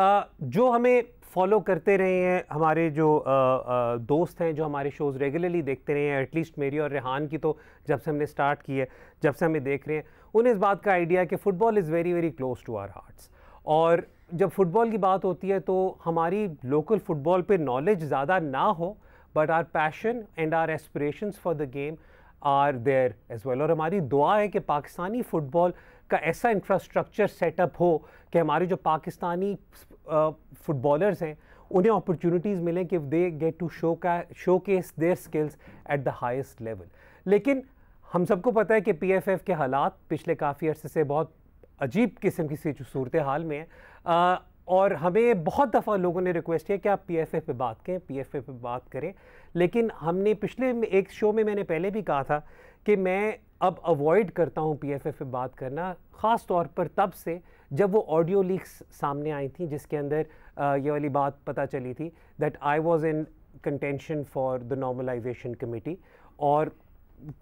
जो हमें फॉलो करते रहे हैं हमारे जो आ, आ, दोस्त हैं जो हमारे शोज़ रेगुलरली देखते रहे हैं एटलीस्ट मेरी और रेहान की तो जब से हमने स्टार्ट की है जब से हमें देख रहे हैं उन्हें इस बात का आइडिया कि football is very very close to our hearts और जब फ़ुटबॉल की बात होती है तो हमारी लोकल फ़ुटबॉल पर नॉलेज ज़्यादा ना हो but our passion and our aspirations for the game are there as well और हमारी दुआ है कि पाकिस्तानी फ़ुटबॉल का ऐसा इंफ्रास्ट्रक्चर सेटअप हो कि हमारे जो पाकिस्तानी फुटबॉलर्स हैं उन्हें अपॉर्चुनिटीज़ मिलें कि दे गेट टू शो का showcase their skills at the highest level लेकिन हम सबको पता है कि पीएफएफ के हालात पिछले काफ़ी अर्से से बहुत अजीब किस्म की सूरत हाल में है और हमें बहुत दफ़ा लोगों ने रिक्वेस्ट किया कि आप पी एफ पे बात करें पी एफ पे बात करें लेकिन हमने पिछले एक शो में मैंने पहले भी कहा था कि मैं अब अवॉइड करता हूँ एफ पे बात करना ख़ास तौर पर तब से जब वो ऑडियो लीक्स सामने आई थी जिसके अंदर ये वाली बात पता चली थी that I was in contention for the normalisation committee और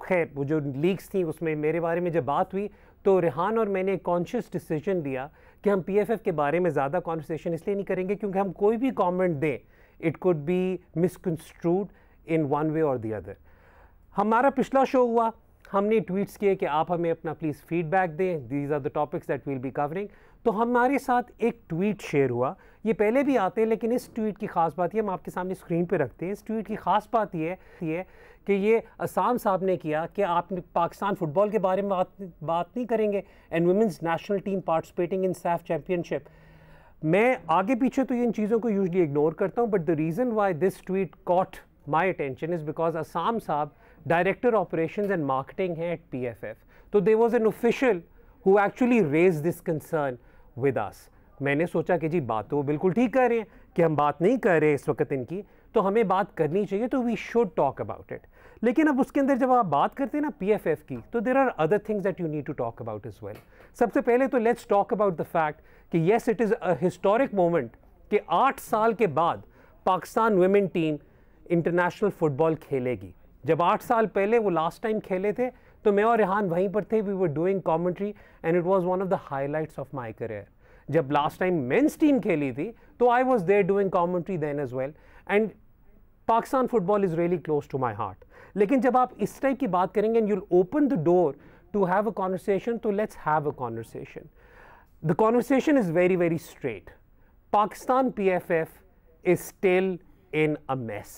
खैर वो जो लीक्स थी उसमें मेरे बारे में जब बात हुई तो रिहान और मैंने एक कॉन्शियस डिसीजन लिया कि हम पी के बारे में ज़्यादा कॉन्वर्सेशन इसलिए नहीं करेंगे क्योंकि हम कोई भी कॉमेंट दें it could be misconstrued in one way और दी अदर हमारा पिछला शो हुआ हमने ट्वीट्स किए कि आप हमें अपना प्लीज़ फीडबैक दें these are the topics that we'll be covering तो हमारे साथ एक ट्वीट शेयर हुआ ये पहले भी आते हैं लेकिन इस ट्वीट की ख़ास बात ये हम आपके सामने स्क्रीन पे रखते हैं इस ट्वीट की ख़ास बात ये है कि ये असाम साहब ने किया कि आप पाकिस्तान फुटबॉल के बारे में बात बात नहीं करेंगे and women's national team participating in SAFF championship मैं आगे पीछे तो इन चीज़ों को यूजली इग्नोर करता हूँ but the reason why this tweet caught my attention is because Asam साहब डायरेक्टर ऑपरेशंस एंड मार्केटिंग हैं एट पीएफएफ तो they was an official who actually raise this concern with us मैंने सोचा कि जी बात तो बिल्कुल ठीक कर रहे हैं कि हम बात नहीं कर रहे इस वक्त इनकी तो हमें बात करनी चाहिए तो we should talk about it लेकिन अब उसके अंदर जब आप बात करते हैं ना पी एफ एफ की तो there are other things that you need to talk about is well सबसे पहले तो let's talk about the fact कि yes it is a historic moment कि आठ साल के बाद Pakistan women team international football खेलेगी जब आठ साल पहले वो लास्ट टाइम खेले थे तो मैं और रिहान वहीं पर थे we were doing commentary and it was one of the highlights of my career जब लास्ट टाइम मेन्स टीम खेली थी तो I was there doing commentary then as well and Pakistan football is really close to my heart लेकिन जब आप इस type की बात करेंगे and you'll open the door to have a conversation तो let's have a conversation the conversation is very very straight F F is still in a mess.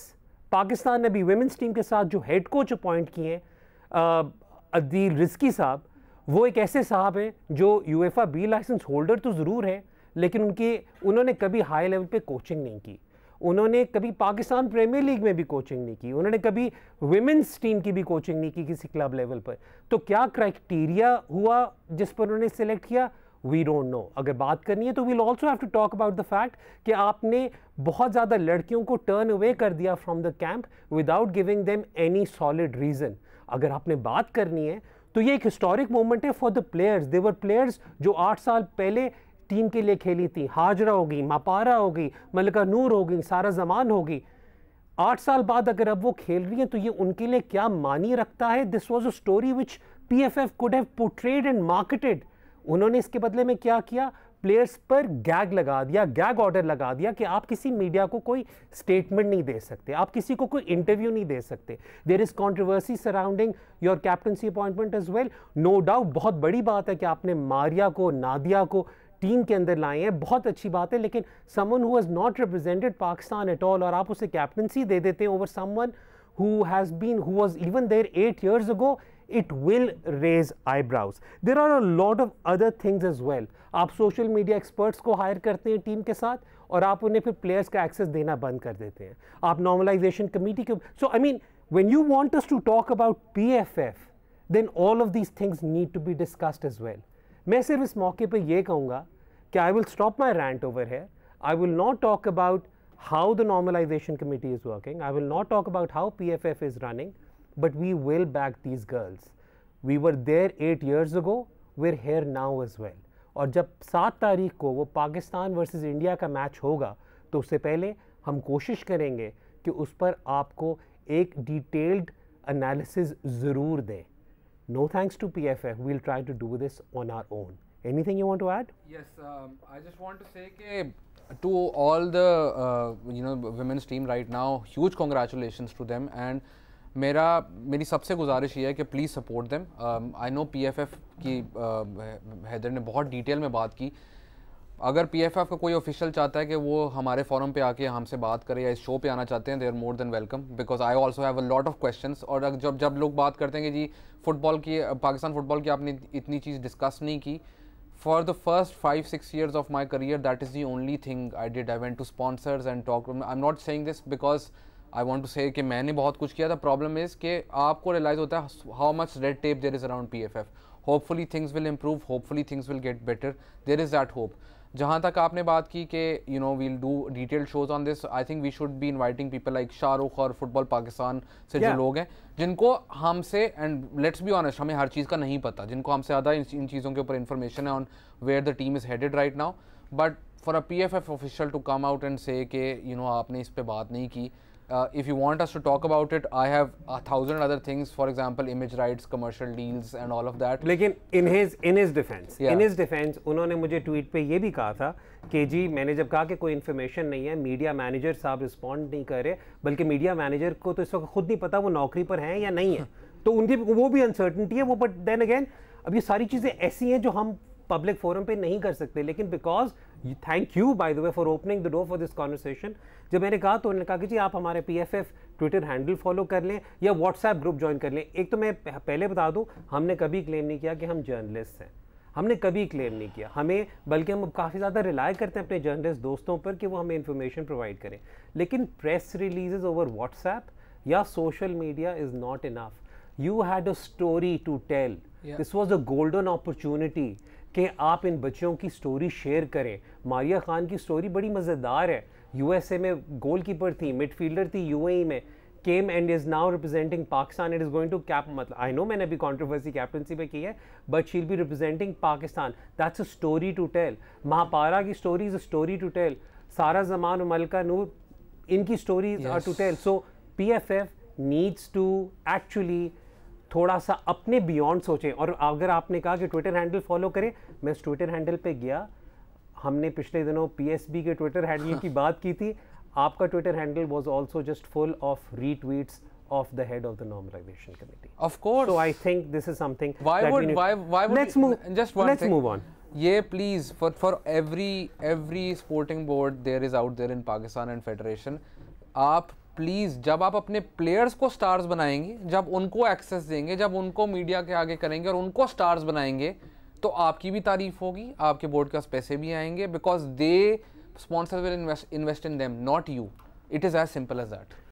Pakistan ने भी वेमेंस टीम के साथ जो हेड कोच अपॉइंट किए हैं Adeel risky साहब वो एक ऐसे साहब हैं जो यूएफा बी लाइसेंस होल्डर तो ज़रूर हैं लेकिन उनकी उन्होंने कभी हाई लेवल पे कोचिंग नहीं की उन्होंने कभी पाकिस्तान प्रीमियर लीग में भी कोचिंग नहीं की उन्होंने कभी वेमेंस टीम की भी कोचिंग नहीं की किसी क्लब लेवल पर तो क्या क्राइटेरिया हुआ जिस पर उन्होंने सेलेक्ट किया वी डोंट नो अगर बात करनी है तो we'll also have to talk about the fact कि आपने बहुत ज़्यादा लड़कियों को टर्न अवे कर दिया from the camp without giving them any solid reason अगर आपने बात करनी है तो ये एक हिस्टोरिक मोमेंट है for the players their players जो आठ साल पहले टीम के लिए खेली थी हाजरा होगी मापारा होगी मलिका नूर होगी सारा जमान होगी आठ साल बाद अगर अब वो खेल रही हैं तो ये उनके लिए क्या मानी रखता है this was a story which P F F could have portrayed and marketed उन्होंने इसके बदले में क्या किया प्लेयर्स पर गैग लगा दिया गैग ऑर्डर लगा दिया कि आप किसी मीडिया को कोई स्टेटमेंट नहीं दे सकते आप किसी को कोई इंटरव्यू नहीं दे सकते there is controversy surrounding your captaincy appointment is well no doubt बहुत बड़ी बात है कि आपने मारिया को नादिया को टीम के अंदर लाए हैं बहुत अच्छी बात है लेकिन someone who has not represented Pakistan at all और आप उसे कैप्टनसी दे देते हैं over someone who has been who was even there at years ago it will raise eyebrows. There are a lot of other things as well. आप social media experts को hire करते हैं team के साथ और आप उन्हें फिर players का access देना बंद कर देते हैं आप normalization committee के so I mean when you want us to talk about PFF then all of these things need to be discussed as well. मैं सिर्फ इस मौके कहूँगा कि I will stop my rant over here. I will not talk about how the normalization committee is working. I will not talk about how PFF is running but we will back these girls. We were there eight years ago, we're here now as well. और जब सात तारीख को वो Pakistan versus India का match होगा तो उससे पहले हम कोशिश करेंगे no thanks to PFF, we'll try to do this on our own. Anything you want to add? Yes, um, I just want to say ke, to all the uh, you know women's team right now, huge congratulations to them and मेरा मेरी सबसे गुजारिश ये है कि please support them I know PFF की uh, Haider ने बहुत डिटेल में बात की अगर पीएफएफ का कोई ऑफिशियल चाहता है कि वो हमारे फॉरम पे आके हमसे बात करे या इस शो पे आना चाहते हैं they are more than welcome because I also have a lot of question और जब जब लोग बात करते हैं कि जी फुटबॉल की पाकिस्तान फुटबॉल की आपने इतनी चीज़ डिस्कस नहीं की the first five six years of my career that is the only thing I did I went to sponsors and talk I am not saying this because I want to say मैंने बहुत कुछ किया था problem is कि आपको realise होता है how much red tape there is around P F F hopefully things will improve hopefully things will get better there is that hope जहाँ तक आपने बात की कि you know we'll do detail shows on this I think we should be inviting people like Shahrukh और football Pakistan से yeah. जो लोग हैं जिनको हमसे एंड लेट्स बी ऑनेस्ट हमें हर चीज़ का नहीं पता जिनको हमसे ज़्यादा इन चीज़ों के ऊपर इन्फॉर्मेशन है on where the team is headed right now but for a P F F official to come out and say के यू नो आपने इस पर बात नहीं की if you want us to talk about it I have thousand other things for example image rights commercial deals and all of that लेकिन in his in his defence in his defence उन्होंने मुझे tweet पे ये भी कहा था कि जी मैंने जब कहा कि कोई इन्फॉर्मेशन नहीं है मीडिया मैनेजर साहब रिस्पॉन्ड नहीं कर रहे बल्कि मीडिया मैनेजर को तो इस वक्त खुद नहीं पता वो नौकरी पर हैं या नहीं है तो उनकी वो भी अनसर्टनिटी है वो बट देन अगेन अब ये सारी चीज़ें ऐसी हैं जो हम पब्लिक फोरम पे नहीं कर सकते लेकिन because thank you by the way for opening the door for this conversation जब मैंने कहा तो उन्होंने कहा कि जी आप हमारे P F F twitter handle follow कर लें या व्हाट्सएप ग्रुप ज्वाइन कर लें एक तो मैं पहले बता दूँ हमने कभी क्लेम नहीं किया कि हम जर्नलिस्ट हैं हमने कभी क्लेम नहीं किया हमें बल्कि हम काफ़ी ज़्यादा रिलाय करते हैं अपने जर्नलिस्ट दोस्तों पर कि वो हमें इन्फॉर्मेशन प्रोवाइड करें लेकिन प्रेस रिलीजेज ओवर व्हाट्सएप या social media is not enough you had a story to tell this was a golden opportunity कि आप इन बच्चों की स्टोरी शेयर करें मारिया खान की स्टोरी बड़ी मज़ेदार है यूएसए में गोलकीपर थी मिडफील्डर थी यूएई e में came and is now representing Pakistan it is going to cap मतलब आई नो मैंने अभी कॉन्ट्रोवर्सी कैप्टनसी पे की है but she'll be representing Pakistan that's a story to tell Mahpara की story is a story to tell Sara Zaman Malika Noor इनकी story are to tell so P F F needs to actually थोड़ा सा अपने बियॉन्ड सोचें और अगर आपने कहा कि ट्विटर हैंडल फॉलो करें मैं उस ट्विटर हैंडल पे गया हमने पिछले दिनों पीएसबी के ट्विटर हैंडल की बात की थी आपका twitter handle was also just full of retweets of the head of the normalization committee of course so i think this is something why that would we why why would let's move just one let's thing. move on yeah please for for every every sporting board there is out there in pakistan and federation aap please जब आप अपने players को stars बनाएंगे जब उनको access देंगे जब उनको मीडिया के आगे करेंगे और उनको स्टार्स बनाएंगे तो आपकी भी तारीफ होगी आपके बोर्ड के पैसे भी आएंगे because they sponsor will invest in them not you it is as simple as that